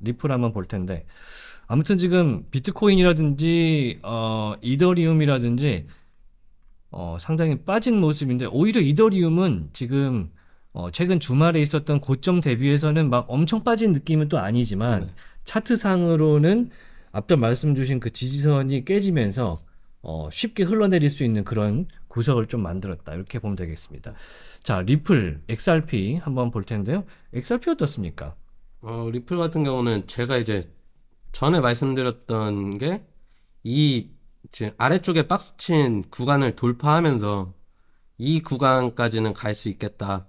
리플 한번 볼 텐데 아무튼 지금 비트코인이라든지 어, 이더리움이라든지 어, 상당히 빠진 모습인데 오히려 이더리움은 지금 어, 최근 주말에 있었던 고점 대비해서는 막 엄청 빠진 느낌은 또 아니지만 네. 차트상으로는 앞서 말씀 주신 그 지지선이 깨지면서 어, 쉽게 흘러내릴 수 있는 그런 구석을 좀 만들었다 이렇게 보면 되겠습니다. 자 리플 XRP 한번 볼 텐데요. XRP 어떻습니까? 어, 리플 같은 경우는 제가 이제 전에 말씀드렸던 게 이 아래쪽에 박스친 구간을 돌파하면서 이 구간까지는 갈 수 있겠다.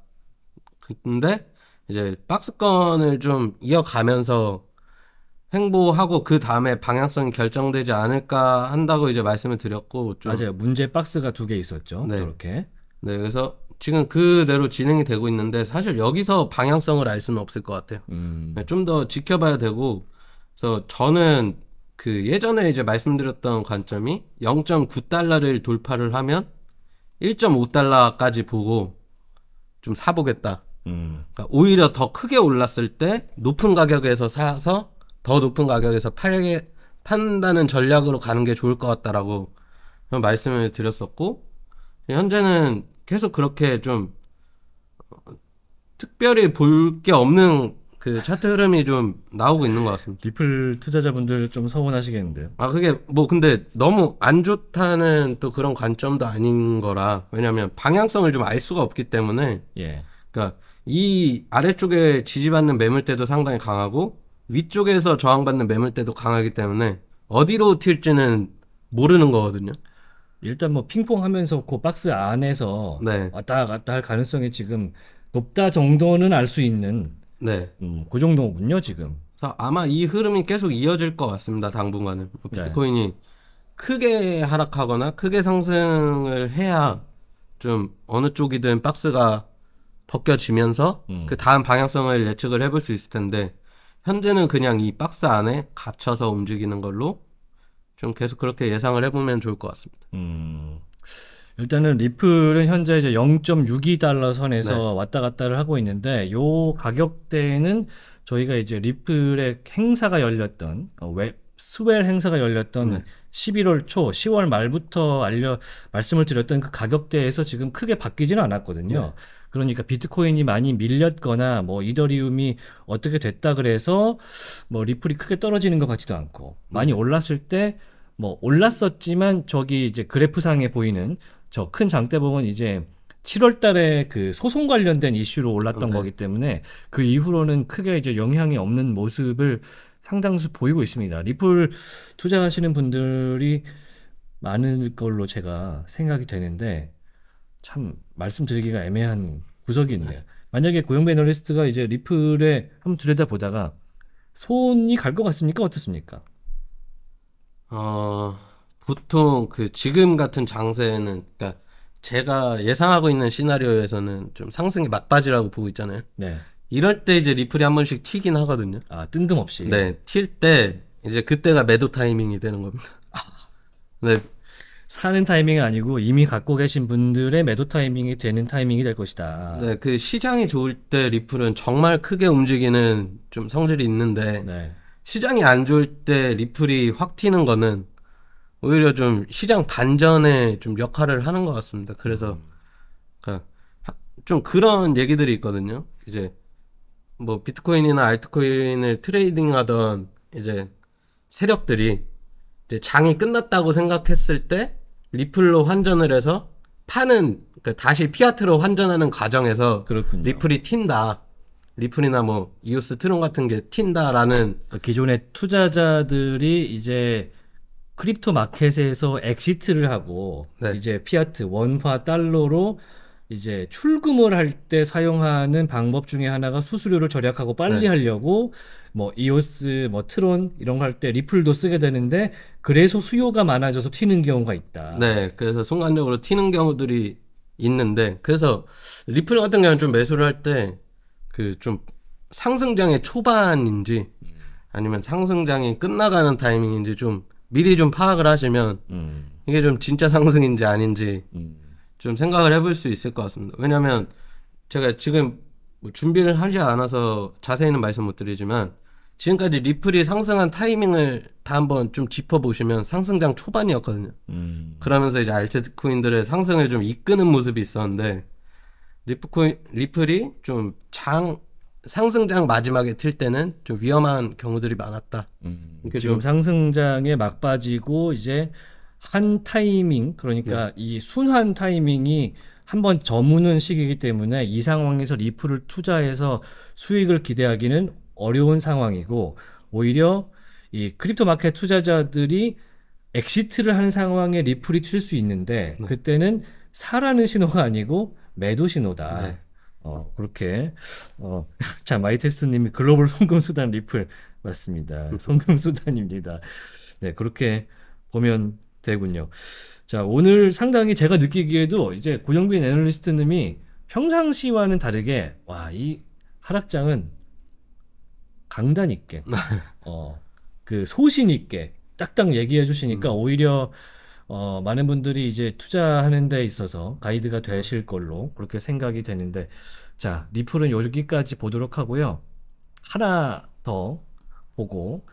근데 이제 박스권을 좀 이어가면서 행보하고 그 다음에 방향성이 결정되지 않을까 한다고 이제 말씀을 드렸고 맞아요 문제 박스가 두 개 있었죠 네. 그렇게 네 그래서 지금 그대로 진행이 되고 있는데 사실 여기서 방향성을 알 수는 없을 것 같아요. 음. 네, 좀더 지켜봐야 되고 그래서 저는 그 예전에 이제 말씀드렸던 관점이 0.9달러를 돌파를 하면 1.5달러까지 보고 좀 사보겠다. 음. 그러니까 오히려 더 크게 올랐을 때 높은 가격에서 사서 더 높은 가격에서 팔게 판다는 전략으로 가는 게 좋을 것 같다라고 말씀을 드렸었고 현재는 계속 그렇게 좀 어, 특별히 볼 게 없는 그 차트 흐름이 좀 나오고 있는 것 같습니다. 리플 투자자분들 좀 서운하시겠는데요. 아 그게 뭐 근데 너무 안 좋다는 또 그런 관점도 아닌 거라 왜냐하면 방향성을 좀 알 수가 없기 때문에. 예. 그러니까 이 아래쪽에 지지받는 매물대도 상당히 강하고 위쪽에서 저항받는 매물대도 강하기 때문에 어디로 튈지는 모르는 거거든요. 일단 뭐 핑퐁 하면서 그 박스 안에서 네. 왔다 갔다 할 가능성이 지금 높다 정도는 알 수 있는 네. 음, 그 정도군요, 지금. 아마 이 흐름이 계속 이어질 것 같습니다, 당분간은. 뭐 네. 비트코인이 네. 크게 하락하거나 크게 상승을 해야 좀 어느 쪽이든 박스가 벗겨지면서 음. 그 다음 방향성을 예측을 해볼 수 있을 텐데 현재는 그냥 이 박스 안에 갇혀서 움직이는 걸로 좀 계속 그렇게 예상을 해보면 좋을 것 같습니다. 음. 일단은 리플은 현재 이제 0.62달러 선에서 네. 왔다 갔다를 하고 있는데 요 가격대에는 저희가 이제 리플의 행사가 열렸던 웹 어, 스웰 행사가 열렸던 네. 11월 초, 10월 말부터 알려 말씀을 드렸던 그 가격대에서 지금 크게 바뀌지는 않았거든요. 네. 그러니까 비트코인이 많이 밀렸거나 뭐 이더리움이 어떻게 됐다 그래서 뭐 리플이 크게 떨어지는 것 같지도 않고 많이 네. 올랐을 때뭐 올랐었지만 저기 이제 그래프상에 보이는 저 큰 장대봉은 이제 7월 달에 그 소송 관련된 이슈로 올랐던 네. 거기 때문에 그 이후로는 크게 이제 영향이 없는 모습을 상당수 보이고 있습니다. 리플 투자하시는 분들이 많을 걸로 제가 생각이 되는데 참 말씀드리기가 애매한 구석이 있네요. 네. 만약에 고용 매널리스트가 이제 리플에 한번 들여다보다가 손이 갈 것 같습니까? 어떻습니까? 어, 보통 그 지금 같은 장세는 그러니까 제가 예상하고 있는 시나리오에서는 좀 상승이 막바지라고 보고 있잖아요. 네. 이럴 때 이제 리플이 한 번씩 튀긴 하거든요. 아 뜬금없이. 네, 튈 때 이제 그때가 매도 타이밍이 되는 겁니다. 네. 사는 타이밍이 아니고 이미 갖고 계신 분들의 매도 타이밍이 되는 타이밍이 될 것이다. 네, 그 시장이 좋을 때 리플은 정말 크게 움직이는 좀 성질이 있는데 네. 시장이 안 좋을 때 리플이 확 튀는 거는 오히려 좀 시장 반전에 좀 역할을 하는 것 같습니다. 그래서 음. 그러니까 좀 그런 얘기들이 있거든요. 이제 뭐 비트코인이나 알트코인을 트레이딩하던 이제 세력들이 이제 장이 끝났다고 생각했을 때 리플로 환전을 해서 파는 그 다시 피아트로 환전하는 과정에서 그렇군요. 리플이 튄다. 리플이나 뭐 이오스 트론 같은 게 튄다라는 그러니까 기존의 투자자들이 이제 크립토 마켓에서 엑시트를 하고 네. 이제 피아트 원화 달러로 이제 출금을 할 때 사용하는 방법 중에 하나가 수수료를 절약하고 빨리 네. 하려고 뭐 이오스 뭐 트론 이런 거 할 때 리플도 쓰게 되는데 그래서 수요가 많아져서 튀는 경우가 있다. 네. 그래서 순간적으로 튀는 경우들이 있는데 그래서 리플 같은 경우는 좀 매수를 할때 그좀 상승장의 초반인지 아니면 상승장이 끝나가는 타이밍인지 좀 미리 좀 파악을 하시면 음. 이게 좀 진짜 상승인지 아닌지 음. 좀 생각을 해볼 수 있을 것 같습니다. 왜냐하면 제가 지금 뭐 준비를 하지 않아서 자세히는 말씀 못 드리지만 지금까지 리플이 상승한 타이밍을 다 한번 좀 짚어보시면 상승장 초반이었거든요. 음. 그러면서 이제 알트코인들의 상승을 좀 이끄는 모습이 있었는데 리프코인 리플이 좀 장 상승장 마지막에 튈 때는 좀 위험한 경우들이 많았다. 음, 그러니까 지금 상승장에 막 빠지고 이제 한 타이밍 그러니까 네. 이 순환 타이밍이 한 번 저무는 시기이기 때문에 이 상황에서 리플을 투자해서 수익을 기대하기는 어려운 상황이고 오히려 이 크립토 마켓 투자자들이 엑시트를 한 상황에 리플이 튈 수 있는데 네. 그때는 사라는 신호가 아니고 매도 신호다. 네. 어, 그렇게 어, 자 마이테스트 님이 글로벌 송금 수단 리플 맞습니다. 송금 수단입니다. 네, 그렇게 보면 되군요. 자, 오늘 상당히 제가 느끼기에도 이제 고정빈 애널리스트 님이 평상시와는 다르게 와, 이 하락장은 강단 있게 어, 그 소신 있게 딱딱 얘기해 주시니까 음. 오히려 어, 많은 분들이 이제 투자하는 데 있어서 가이드가 되실 걸로 그렇게 생각이 되는데 자 리플은 여기까지 보도록 하고요 하나 더 보고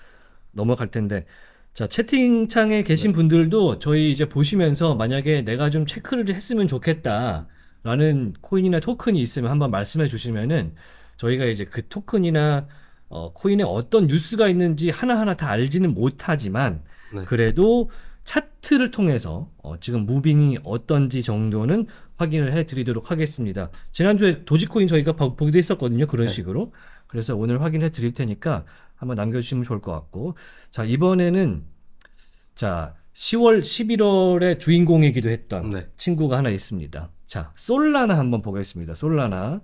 넘어갈 텐데 자 채팅창에 계신 네. 분들도 저희 이제 보시면서 만약에 내가 좀 체크를 했으면 좋겠다 라는 코인이나 토큰이 있으면 한번 말씀해 주시면은 저희가 이제 그 토큰이나 어, 코인에 어떤 뉴스가 있는지 하나하나 다 알지는 못하지만 네. 그래도 차트를 통해서 어, 지금 무빙이 어떤지 정도는 확인을 해드리도록 하겠습니다. 지난주에 도지코인 저희가 보기도 했었거든요. 그런 네. 식으로. 그래서 오늘 확인해 드릴 테니까 한번 남겨주시면 좋을 것 같고 자 이번에는 자 10월 1 1월에 주인공이기도 했던 네. 친구가 하나 있습니다. 자 솔라나 한번 보겠습니다. 솔라나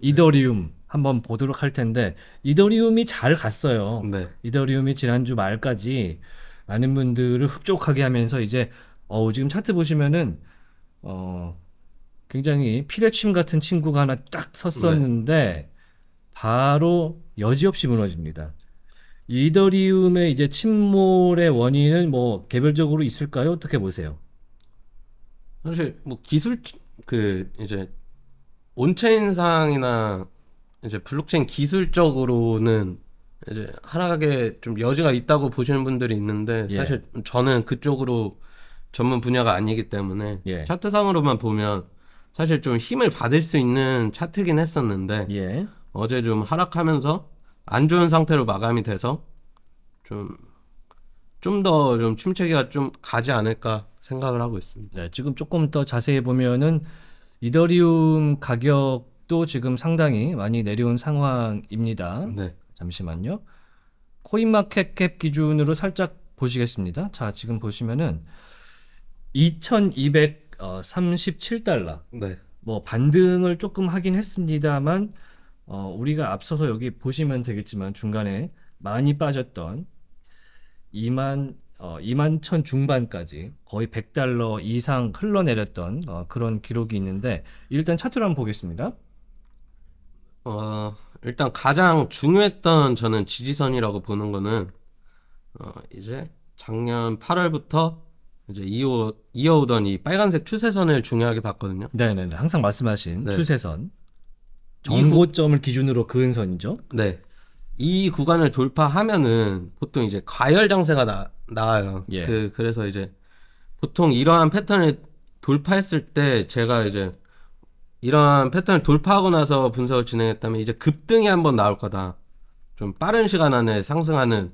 이더리움 한번 보도록 할 텐데 이더리움이 잘 갔어요. 네. 이더리움이 지난주 말까지 많은 분들을 흡족하게 하면서 이제 어우 지금 차트 보시면은 어 굉장히 피뢰침 같은 친구가 하나 딱 섰었는데 네. 바로 여지없이 무너집니다. 이더리움의 이제 침몰의 원인은 뭐 개별적으로 있을까요? 어떻게 보세요? 사실 뭐 기술 그 이제 온체인상이나 이제 블록체인 기술적으로는 이제 하락가게좀 여지가 있다고 보시는 분들이 있는데 예. 사실 저는 그쪽으로 전문 분야가 아니기 때문에 예. 차트상으로만 보면 사실 좀 힘을 받을 수 있는 차트긴 했었는데 예. 어제 좀 하락하면서 안 좋은 상태로 마감이 돼서 좀 좀 더좀 좀 침체기가 좀 가지 않을까 생각을 하고 있습니다. 네, 지금 조금 더 자세히 보면은 이더리움 가격도 지금 상당히 많이 내려온 상황입니다. 네. 잠시만요. 코인마켓캡 기준으로 살짝 보시겠습니다. 자, 지금 보시면은 2237달러. 네. 뭐 반등을 조금 하긴 했습니다만 어, 우리가 앞서서 여기 보시면 되겠지만 중간에 많이 빠졌던 2만 어, 2만 천 중반까지 거의 100달러 이상 흘러내렸던 어, 그런 기록이 있는데 일단 차트를 한번 보겠습니다. 어, 일단 가장 중요했던 저는 지지선이라고 보는 거는 어 이제 작년 8월부터 이제 이어, 이어오던 이 빨간색 추세선을 중요하게 봤거든요. 네네 항상 말씀하신 네. 추세선. 정고점을 기준으로 그은선이죠. 네. 이 구간을 돌파하면은 보통 이제 과열 장세가 나, 나아요 예. 그, 그래서 이제 보통 이러한 패턴을 돌파했을 때 제가 이제 이런 패턴을 돌파하고 나서 분석을 진행했다면 이제 급등이 한번 나올 거다. 좀 빠른 시간 안에 상승하는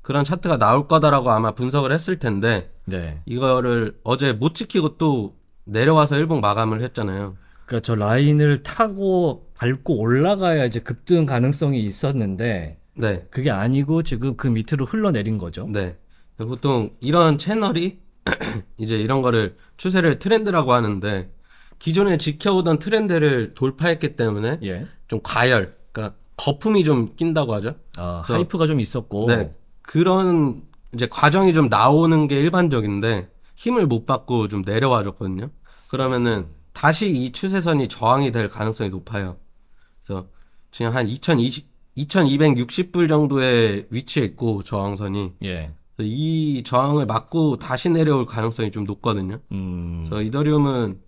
그런 차트가 나올 거다라고 아마 분석을 했을 텐데 네. 이거를 어제 못 지키고 또 내려와서 일봉 마감을 했잖아요. 그러니까 저 라인을 타고 밟고 올라가야 이제 급등 가능성이 있었는데 네. 그게 아니고 지금 그 밑으로 흘러내린 거죠. 네. 보통 이런 채널이 이제 이런 거를 추세를 트렌드라고 하는데 기존에 지켜오던 트렌드를 돌파했기 때문에 예. 좀 과열, 그러니까 거품이 좀 낀다고 하죠. 아, 하이프가 좀 있었고. 네. 그런 이제 과정이 좀 나오는 게 일반적인데 힘을 못 받고 좀 내려와줬거든요. 그러면은 다시 이 추세선이 저항이 될 가능성이 높아요. 그래서 지금 한 2020, 2260불 정도에위치해 있고 저항선이 예. 이 저항을 막고 다시 내려올 가능성이 좀 높거든요. 음. 그래서 이더리움은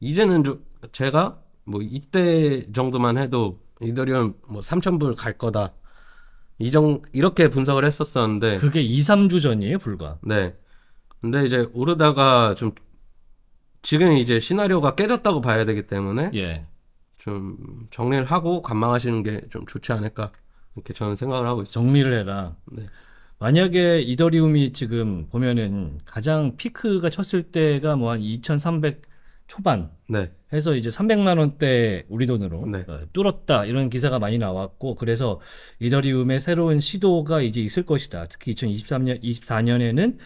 이제는 좀 제가 뭐 이때 정도만 해도 이더리움 뭐 3,000불 갈 거다. 이정 이렇게 분석을 했었었는데 그게 2, 3주 전이에요, 불과. 네. 근데 이제 오르다가 좀 지금 이제 시나리오가 깨졌다고 봐야 되기 때문에 예. 좀 정리를 하고 관망하시는 게 좀 좋지 않을까 이렇게 저는 생각을 하고 있어요. 정리를 해라. 네. 만약에 이더리움이 지금 보면은 가장 피크가 쳤을 때가 뭐한2,300 초반 네. 해서 이제 300만 원대 우리 돈으로 네. 어, 뚫었다 이런 기사가 많이 나왔고 그래서 이더리움의 새로운 시도가 이제 있을 것이다. 특히 2023년 24년에는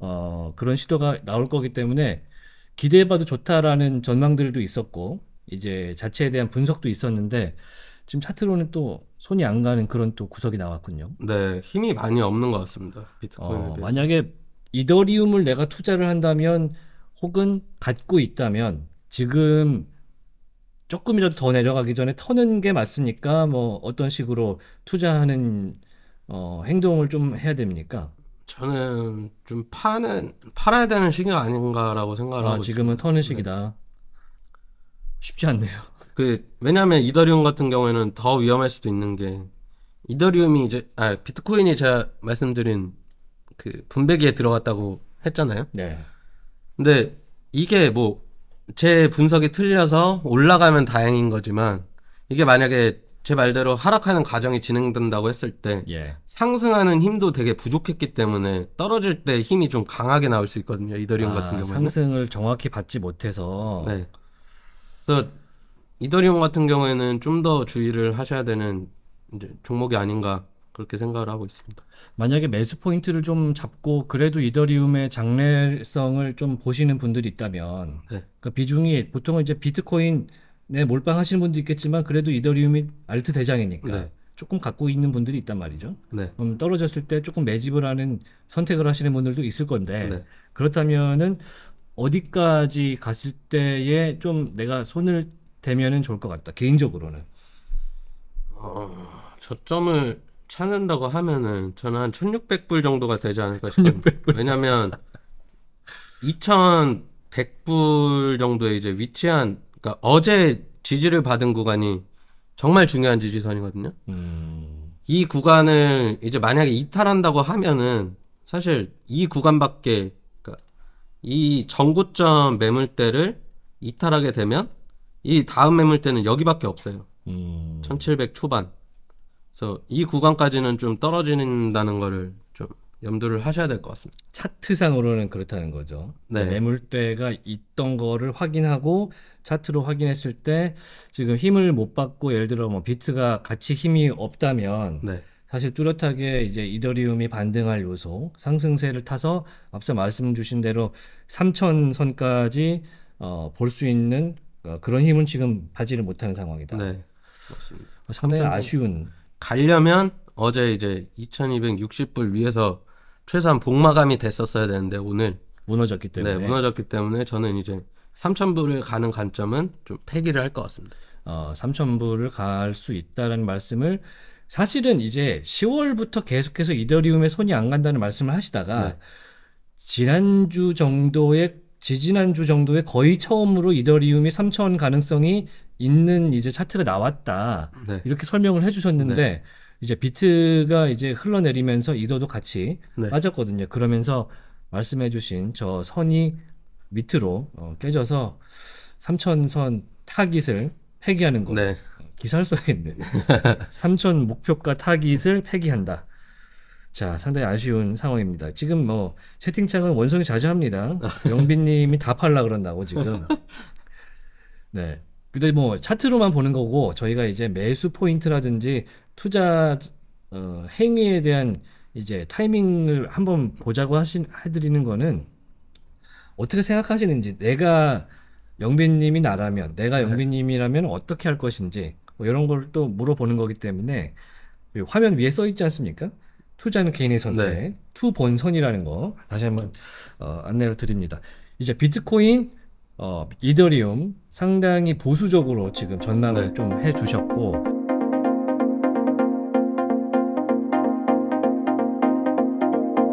어, 그런 시도가 나올 거기 때문에 기대해봐도 좋다라는 전망들도 있었고 이제 자체에 대한 분석도 있었는데 지금 차트로는 또 손이 안 가는 그런 또 구석이 나왔군요. 네, 힘이 많이 없는 것 같습니다. 비트코인에 어, 만약에 이더리움을 내가 투자를 한다면 혹은 갖고 있다면 지금 조금이라도 더 내려가기 전에 터는 게 맞습니까? 뭐 어떤 식으로 투자하는 어, 행동을 좀 해야 됩니까? 저는 좀 파는 팔아야 되는 시기 아닌가라고 생각을 아, 하고 지금은 터는 네. 시기다. 쉽지 않네요. 그 왜냐하면 이더리움 같은 경우에는 더 위험할 수도 있는 게 이더리움이 이제 아 비트코인이 제가 말씀드린 그 분배기에 들어갔다고 했잖아요. 네. 근데 이게 뭐 제 분석이 틀려서 올라가면 다행인 거지만 이게 만약에 제 말대로 하락하는 과정이 진행된다고 했을 때 예. 상승하는 힘도 되게 부족했기 때문에 떨어질 때 힘이 좀 강하게 나올 수 있거든요. 이더리움 아, 같은 경우는 상승을 정확히 받지 못해서 네. 그래서 이더리움 같은 경우에는 좀 더 주의를 하셔야 되는 이제 종목이 아닌가 그렇게 생각을 하고 있습니다. 만약에 매수 포인트를 좀 잡고 그래도 이더리움의 장래성을 좀 보시는 분들이 있다면 네. 그 비중이 보통은 이제 비트코인에 몰빵하시는 분도 있겠지만 그래도 이더리움이 알트 대장이니까 네. 조금 갖고 있는 분들이 있단 말이죠. 네. 그럼 떨어졌을 때 조금 매집을 하는 선택을 하시는 분들도 있을 건데 네. 그렇다면은 어디까지 갔을 때에 좀 내가 손을 대면은 좋을 것 같다 개인적으로는. 어... 어, 어, 어 저점을 찾는다고 하면은 저는 한 1600불 정도가 되지 않을까 싶어요. 1 왜냐면 2100불 정도에 이제 위치한 그러니까 어제 지지를 받은 구간이 정말 중요한 지지선이거든요. 음... 이 구간을 이제 만약에 이탈한다고 하면은 사실 이 구간밖에 그러니까 이 정고점 매물대를 이탈하게 되면 이 다음 매물대는 여기밖에 없어요. 음... 1700 초반. 그래서 이 구간까지는 좀 떨어진다는 거를 좀 염두를 하셔야 될 것 같습니다. 차트상으로는 그렇다는 거죠. 그러니까 네. 매물대가 있던 거를 확인하고 차트로 확인했을 때 지금 힘을 못 받고 예를 들어 뭐 비트가 같이 힘이 없다면 네. 사실 뚜렷하게 이제 이더리움이 반등할 요소 상승세를 타서 앞서 말씀 주신 대로 3천 선까지 어, 볼 수 있는 어, 그런 힘은 지금 받지를 못하는 상황이다. 네. 맞습니다. 어, 상당히 아쉬운 가려면 어제 이제 2260불 위에서 최소한 복마감이 됐었어야 되는데 오늘 무너졌기 네, 때문에 네, 무너졌기 때문에 저는 이제 3,000불을 가는 관점은 좀 폐기를 할 것 같습니다. 어, 3,000불을 갈 수 있다는 라 말씀을 사실은 이제 10월부터 계속해서 이더리움에 손이 안 간다는 말씀을 하시다가 네. 지난주 정도에 지지난주 정도에 거의 처음으로 이더리움이 3 0 0 0 가능성이 있는 이제 차트가 나왔다 네. 이렇게 설명을 해주셨는데 네. 이제 비트가 이제 흘러내리면서 이더도 같이 네. 빠졌거든요. 그러면서 말씀해주신 저 선이 밑으로 어, 깨져서 삼천선 타깃을 폐기하는 거 네. 기사를 써야겠네. 삼천 목표가 타깃을 폐기한다. 자, 상당히 아쉬운 상황입니다. 지금 뭐 채팅창은 원성이 자제합니다. 영빈님이 다 팔라 그런다고 지금. 네. 근데 뭐 차트로만 보는 거고 저희가 이제 매수 포인트라든지 투자 어, 행위에 대한 이제 타이밍을 한번 보자고 하신 해드리는 거는 어떻게 생각하시는지 내가 영빈님이 나라면 내가 영빈님이라면 네. 어떻게 할 것인지 뭐 이런 걸 또 물어보는 거기 때문에 화면 위에 써 있지 않습니까? 투자는 개인의 선택, 네. 투 본선이라는 거 다시 한번 어, 안내를 드립니다. 이제 비트코인 어, 이더리움 상당히 보수적으로 지금 전망을 네. 좀 해주셨고